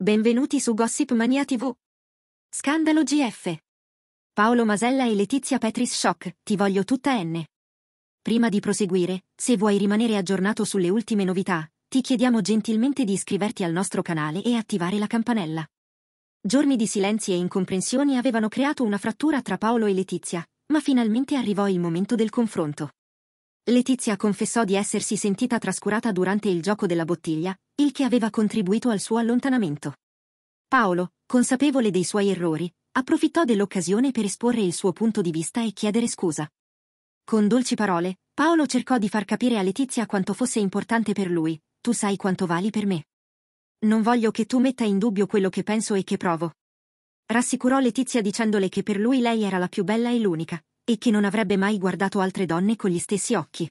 Benvenuti su Gossip Mania TV. Scandalo GF. Paolo Masella e Letizia Petris Shock, ti voglio tutta N. Prima di proseguire, se vuoi rimanere aggiornato sulle ultime novità, ti chiediamo gentilmente di iscriverti al nostro canale e attivare la campanella. Giorni di silenzi e incomprensioni avevano creato una frattura tra Paolo e Letizia, ma finalmente arrivò il momento del confronto. Letizia confessò di essersi sentita trascurata durante il gioco della bottiglia, il che aveva contribuito al suo allontanamento. Paolo, consapevole dei suoi errori, approfittò dell'occasione per esporre il suo punto di vista e chiedere scusa. Con dolci parole, Paolo cercò di far capire a Letizia quanto fosse importante per lui, tu sai quanto vali per me. Non voglio che tu metta in dubbio quello che penso e che provo. Rassicurò Letizia dicendole che per lui lei era la più bella e l'unica, e che non avrebbe mai guardato altre donne con gli stessi occhi.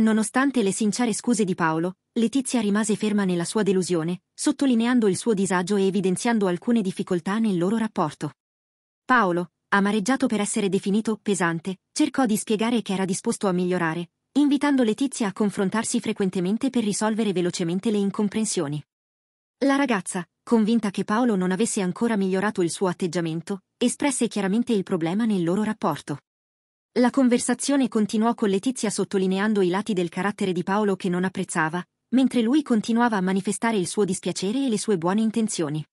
Nonostante le sincere scuse di Paolo, Letizia rimase ferma nella sua delusione, sottolineando il suo disagio e evidenziando alcune difficoltà nel loro rapporto. Paolo, amareggiato per essere definito pesante, cercò di spiegare che era disposto a migliorare, invitando Letizia a confrontarsi frequentemente per risolvere velocemente le incomprensioni. La ragazza, convinta che Paolo non avesse ancora migliorato il suo atteggiamento, espresse chiaramente il problema nel loro rapporto. La conversazione continuò con Letizia sottolineando i lati del carattere di Paolo che non apprezzava, mentre lui continuava a manifestare il suo dispiacere e le sue buone intenzioni.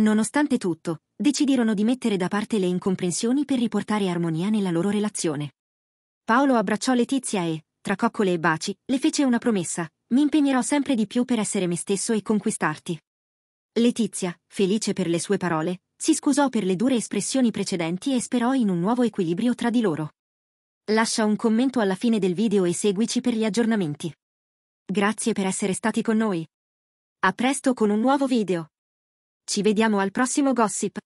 Nonostante tutto, decidirono di mettere da parte le incomprensioni per riportare armonia nella loro relazione. Paolo abbracciò Letizia e, tra coccole e baci, le fece una promessa, mi impegnerò sempre di più per essere me stesso e conquistarti. Letizia, felice per le sue parole, si scusò per le dure espressioni precedenti e sperò in un nuovo equilibrio tra di loro. Lascia un commento alla fine del video e seguici per gli aggiornamenti. Grazie per essere stati con noi. A presto con un nuovo video. Ci vediamo al prossimo gossip.